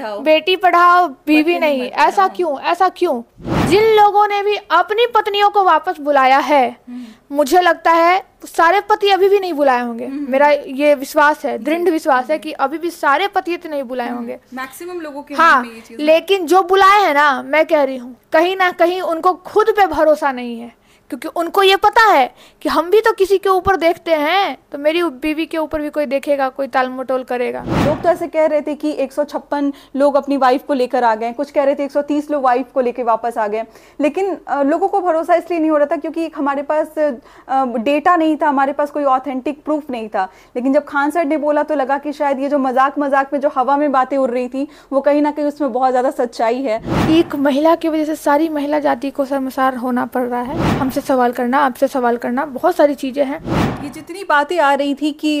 पढ़ाओ बेटी पढ़ाओ बीवी नहीं ऐसा हाँ। क्यों ऐसा क्यों जिन लोगों ने भी अपनी पत्नियों को वापस बुलाया है हम्म। मुझे लगता है सारे पति अभी भी नहीं बुलाए होंगे हम्म। मेरा ये विश्वास है दृढ़ विश्वास है हम्म। कि अभी भी सारे पति तो नहीं बुलाए होंगे मैक्सिमम लोगों के हाँ लेकिन जो बुलाए हैं ना मैं कह रही हूँ कहीं ना कहीं उनको खुद पे भरोसा नहीं है क्योंकि उनको ये पता है कि हम भी तो किसी के ऊपर देखते हैं तो मेरी बीवी के ऊपर भी कोई देखेगा कोई तालमटोल करेगा लोग तो ऐसे कह रहे थे कि 156 लोग अपनी वाइफ को लेकर आ गए कुछ कह रहे थे 130 लोग वाइफ को लेकर वापस आ गए लेकिन लोगों को भरोसा इसलिए नहीं हो रहा था क्योंकि हमारे पास डेटा नहीं था हमारे पास कोई ऑथेंटिक प्रूफ नहीं था लेकिन जब खान सर ने बोला तो लगा कि शायद ये जो मजाक मजाक में जो हवा में बातें उड़ रही थी वो कहीं ना कहीं उसमें बहुत ज़्यादा सच्चाई है एक महिला की वजह से सारी महिला जाति को शर्मसार होना पड़ रहा है हमसे सवाल करना आपसे सवाल करना बहुत सारी चीज़ें हैं ये जितनी बातें आ रही थी कि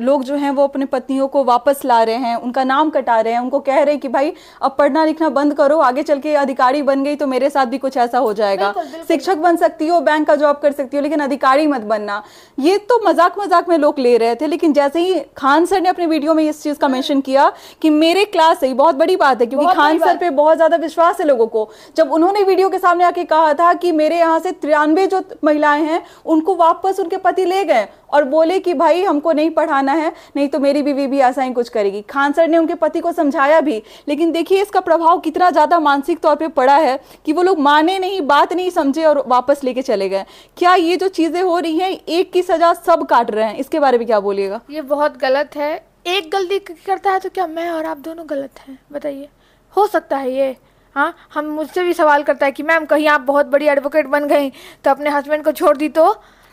लोग जो हैं वो अपने पत्नियों को वापस ला रहे हैं उनका नाम कटा रहे हैं उनको कह रहे हैं कि भाई अब पढ़ना लिखना बंद करो आगे चल के अधिकारी बन गई तो मेरे साथ भी कुछ ऐसा हो जाएगा बिल्कुल, बिल्कुल। शिक्षक बन सकती हो बैंक का जॉब कर सकती हो लेकिन अधिकारी मत बनना ये तो मजाक मजाक में लोग ले रहे थे लेकिन जैसे ही खान सर ने अपने वीडियो में इस चीज का मेंशन किया कि मेरे क्लास से बहुत बड़ी बात है क्योंकि खान सर पे बहुत ज्यादा विश्वास है लोगों को जब उन्होंने वीडियो के सामने आके कहा था कि मेरे यहाँ से तिरानवे जो महिलाएं हैं उनको वापस उनके पति ले गए और बोले कि भाई हमको नहीं पढ़ाना आना है नहीं तो मेरी बीवी भी ऐसा ही कुछ करेगी खान सर ने उनके पति को समझाया भी लेकिन देखिए इसका प्रभाव कितना ज़्यादा मानसिक तौर पर पड़ा है कि वो लोग माने नहीं बात नहीं समझे और वापस लेके चले गए क्या ये जो चीज़ें हो रही हैं एक की सज़ा सब काट रहे हैं इसके बारे में क्या बोलिएगा ये बहुत गलत है एक गलती करता है तो क्या मैं और आप दोनों गलत हैं बताइए हो सकता है ये हाँ हम मुझसे भी सवाल करता है कि मैम कहीं आप बहुत बड़ी एडवोकेट बन गई तो अपने हस्बैंड को छोड़ दी तो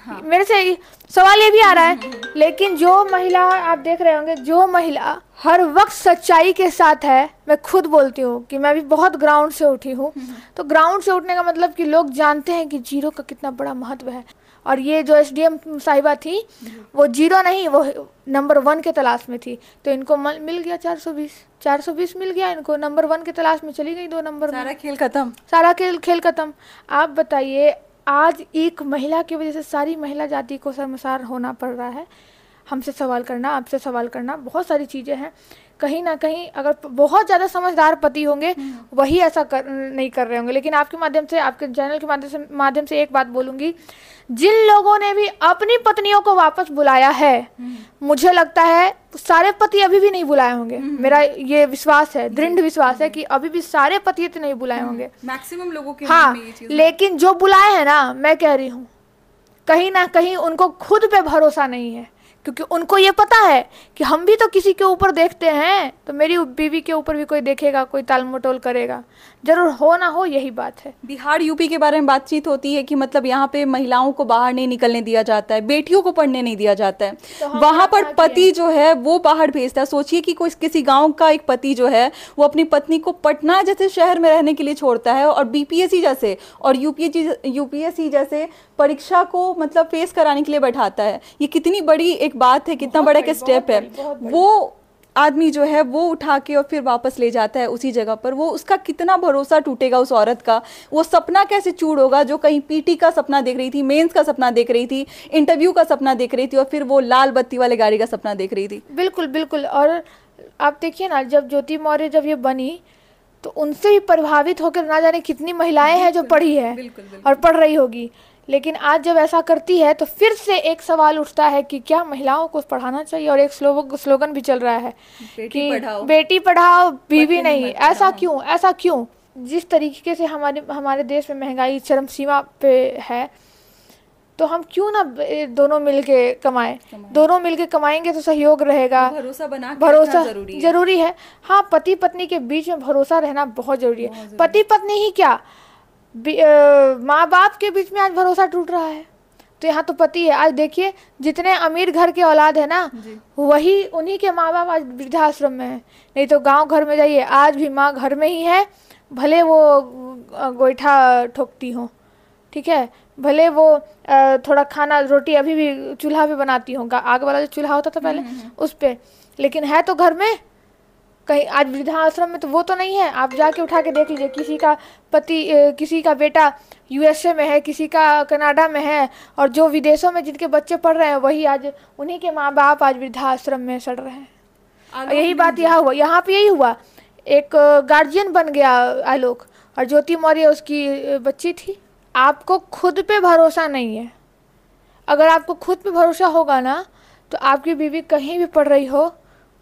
हाँ। मेरे से सवाल ये भी आ रहा है लेकिन जो महिला आप देख रहे होंगे जो महिला हर वक्त सच्चाई के साथ है मैं खुद बोलती हूँ कि मैं भी बहुत ग्राउंड से उठी हूँ हम्म। तो ग्राउंड से उठने का मतलब कि लोग जानते हैं कि जीरो का कितना बड़ा महत्व है और ये जो एस डी एम साहिबा थी वो जीरो नहीं वो नंबर वन के तलाश में थी तो इनको मिल गया चार चार सौ बीस सौ बीस मिल गया इनको नंबर वन के तलाश में चली गई दो नंबर सारा खेल खत्म सारा खेल खेल खत्म आप बताइए आज एक महिला की वजह से सारी महिला जाति को शर्मसार होना पड़ रहा है हमसे सवाल करना आपसे सवाल करना बहुत सारी चीज़ें हैं कहीं ना कहीं अगर बहुत ज़्यादा समझदार पति होंगे हम्म। वही ऐसा कर नहीं कर रहे होंगे लेकिन आपके माध्यम से आपके चैनल के माध्यम से माध्यम से एक बात बोलूँगी जिन लोगों ने भी अपनी पत्नियों को वापस बुलाया है हम्म। मुझे लगता है सारे पति अभी भी नहीं बुलाए होंगे हम्म। मेरा ये विश्वास है दृढ़ विश्वास है कि अभी भी सारे पति तो नहीं बुलाए होंगे मैक्सिमम लोगों के हाँ लेकिन जो बुलाए हैं ना मैं कह रही हूँ कहीं ना कहीं उनको खुद पे भरोसा नहीं है क्योंकि उनको ये पता है कि हम भी तो किसी के ऊपर देखते हैं तो मेरी बीवी के ऊपर भी कोई देखेगा कोई ताल करेगा जरूर हो ना हो यही बात है बिहार यूपी के बारे में बातचीत होती है कि मतलब यहाँ पे महिलाओं को बाहर नहीं निकलने दिया जाता है बेटियों को पढ़ने नहीं दिया जाता है तो वहां पर पति जो है वो बाहर भेजता है सोचिए कि कोई किसी गाँव का एक पति जो है वो अपनी पत्नी को पटना जैसे शहर में रहने के लिए छोड़ता है और बीपीएससी जैसे और यूपीएससी यूपीएससी जैसे परीक्षा को मतलब फेस कराने के लिए बैठाता है ये कितनी बड़ी एक बात है कितना बड़ा एक स्टेप है वो आदमी जो है वो उठा के और फिर वापस ले जाता है उसी जगह पर वो उसका कितना भरोसा टूटेगा उस औरत का वो सपना कैसे चूड़ होगा जो कहीं पीटी का सपना देख रही थी मेंस का सपना देख रही थी इंटरव्यू का सपना देख रही थी और फिर वो लाल बत्ती वाले गाड़ी का सपना देख रही थी बिल्कुल बिल्कुल और आप देखिए ना जब ज्योति मौर्य जब ये बनी तो उनसे भी प्रभावित होकर ना जाने कितनी महिलाएं हैं जो पढ़ी है बिल्कुल, बिल्कुल, और पढ़ रही होगी लेकिन आज जब ऐसा करती है तो फिर से एक सवाल उठता है कि क्या महिलाओं को पढ़ाना चाहिए और एक स्लोगन भी चल रहा है कि बेटी पढ़ाओ बीवी नहीं, ऐसा क्यों ऐसा क्यों जिस तरीके से हमारे हमारे देश में महंगाई चरम सीमा पे है तो हम क्यों ना दोनों मिलके कमाएं दोनों मिलके कमाएंगे तो सहयोग रहेगा भरोसा बना भरोसा जरूरी है।, जरूरी है हाँ पति पत्नी के बीच में भरोसा रहना बहुत जरूरी है पति पत्नी ही क्या माँ बाप के बीच में आज भरोसा टूट रहा है तो यहाँ तो पति है आज देखिए जितने अमीर घर के औलाद है ना वही उन्हीं के माँ बाप आज वृद्धाश्रम में है नहीं तो गांव घर में जाइए आज भी माँ घर में ही है भले वो गोईठा ठोकती हो ठीक है भले वो थोड़ा खाना रोटी अभी भी चूल्हा पे बनाती हूँ आग वाला जो चूल्हा होता था पहले हम्म, हम्म, हम्म। उस पर लेकिन है तो घर में कहीं आज वृद्धाश्रम में तो वो तो नहीं है आप जाके उठा के देख लीजिए किसी का पति किसी का बेटा यूएसए में है किसी का कनाडा में है और जो विदेशों में जिनके बच्चे पढ़ रहे हैं वही आज उन्हीं के माँ बाप आज वृद्धाश्रम में सड़ रहे हैं यही बात यहाँ हुआ यहाँ पे यही हुआ एक गार्जियन बन गया आलोक और ज्योति मौर्य उसकी बच्ची थी आपको खुद पे भरोसा नहीं है अगर आपको खुद पे भरोसा होगा ना तो आपकी बीवी कहीं भी पढ़ रही हो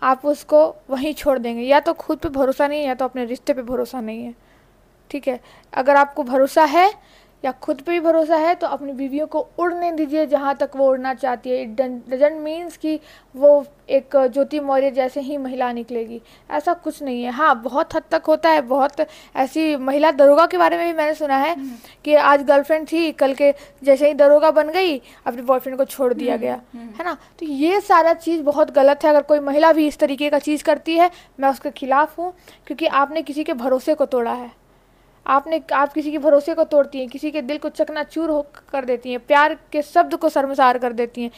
आप उसको वहीं छोड़ देंगे या तो खुद पे भरोसा नहीं है या तो अपने रिश्ते पे भरोसा नहीं है ठीक है अगर आपको भरोसा है या खुद पे ही भरोसा है तो अपनी बीवियों को उड़ने दीजिए जहाँ तक वो उड़ना चाहती है इट डजेंट मीन्स कि वो एक ज्योति मौर्य जैसे ही महिला निकलेगी ऐसा कुछ नहीं है हाँ बहुत हद तक होता है बहुत ऐसी महिला दरोगा के बारे में भी मैंने सुना है हम्म। कि आज गर्लफ्रेंड थी कल के जैसे ही दरोगा बन गई अपने बॉयफ्रेंड को छोड़ दिया हम्म, गया हम्म। है ना तो ये सारा चीज़ बहुत गलत है अगर कोई महिला भी इस तरीके का चीज़ करती है मैं उसके खिलाफ हूँ क्योंकि आपने किसी के भरोसे को तोड़ा है आपने आप किसी के भरोसे को तोड़ती हैं किसी के दिल को चकनाचूर हो कर देती हैं प्यार के शब्द को शर्मसार कर देती हैं